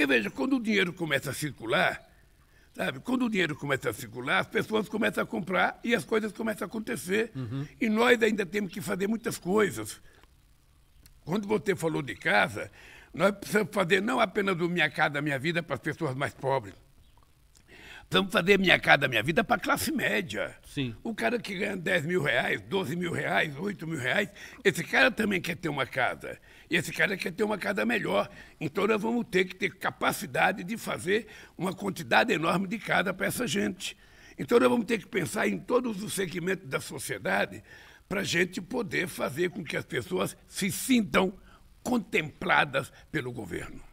Porque, veja, quando o dinheiro começa a circular, sabe? Quando o dinheiro começa a circular, as pessoas começam a comprar e as coisas começam a acontecer. Uhum. E nós ainda temos que fazer muitas coisas. Quando você falou de casa, nós precisamos fazer não apenas o Minha Casa Minha Vida para as pessoas mais pobres. Vamos fazer minha casa, minha vida para classe média. Sim. O cara que ganha 10 mil reais, 12 mil reais, 8 mil reais, esse cara também quer ter uma casa. E esse cara quer ter uma casa melhor. Então nós vamos ter que ter capacidade de fazer uma quantidade enorme de casa para essa gente. Então nós vamos ter que pensar em todos os segmentos da sociedade para a gente poder fazer com que as pessoas se sintam contempladas pelo governo.